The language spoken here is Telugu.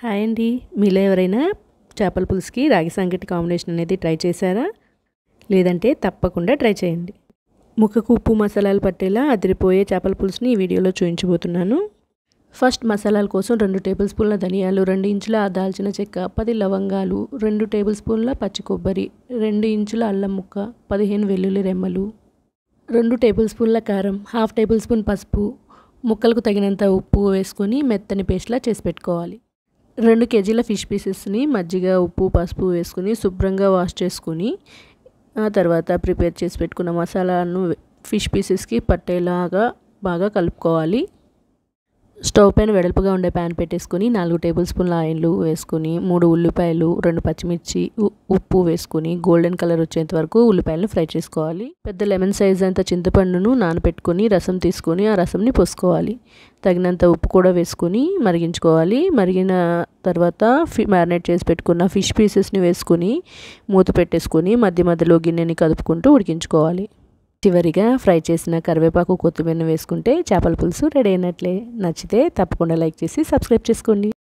హాయ్ అండి మీలో ఎవరైనా చేపల పులుసుకి రాగి సంగటి కాంబినేషన్ అనేది ట్రై చేశారా లేదంటే తప్పకుండా ట్రై చేయండి ముఖకు ఉప్పు మసాలాలు పట్టేలా అదిరిపోయే చేపల పులుసుని ఈ వీడియోలో చూపించబోతున్నాను ఫస్ట్ మసాలాల కోసం రెండు టేబుల్ స్పూన్ల ధనియాలు రెండు ఇంచుల దాల్చిన చెక్క పది లవంగాలు రెండు టేబుల్ స్పూన్ల పచ్చి కొబ్బరి రెండు ఇంచుల అల్లం ముక్క పదిహేను వెల్లుల్లి రెమ్మలు రెండు టేబుల్ స్పూన్ల కారం హాఫ్ టేబుల్ స్పూన్ పసుపు ముక్కలకు తగినంత ఉప్పు వేసుకొని మెత్తని పేస్ట్లా చేసి పెట్టుకోవాలి రెండు కేజీల ఫిష్ పీసెస్ని మజ్జిగ ఉప్పు పసుపు వేసుకుని శుభ్రంగా వాష్ చేసుకుని ఆ తర్వాత ప్రిపేర్ చేసి పెట్టుకున్న మసాలాను ఫిష్ పీసెస్కి పట్టేలాగా బాగా కలుపుకోవాలి స్టవ్ పైన వెడల్పుగా ఉండే ప్యాన్ పెట్టేసుకుని నాలుగు టేబుల్ స్పూన్ల ఆయిల్ వేసుకుని మూడు ఉల్లిపాయలు రెండు పచ్చిమిర్చి ఉప్పు వేసుకుని గోల్డెన్ కలర్ వచ్చేంత వరకు ఉల్లిపాయలను ఫ్రై చేసుకోవాలి పెద్ద లెమన్ సైజ్ అంత చింతపండును నానపెట్టుకుని రసం తీసుకొని ఆ రసంని పోసుకోవాలి తగినంత ఉప్పు కూడా వేసుకుని మరిగించుకోవాలి మరిగిన తర్వాత ఫి మ్యారినేట్ చేసి పెట్టుకున్న ఫిష్ పీసెస్ని వేసుకుని మూత పెట్టేసుకుని మధ్య మధ్యలో గిన్నెని కదుపుకుంటూ ఉడికించుకోవాలి చివరిగా ఫ్రై చేసిన కరివేపాకు కొత్తిమీరను వేసుకుంటే చేపల పులుసు రెడీ అయినట్లే నచ్చితే తప్పకుండా లైక్ చేసి సబ్స్క్రైబ్ చేసుకోండి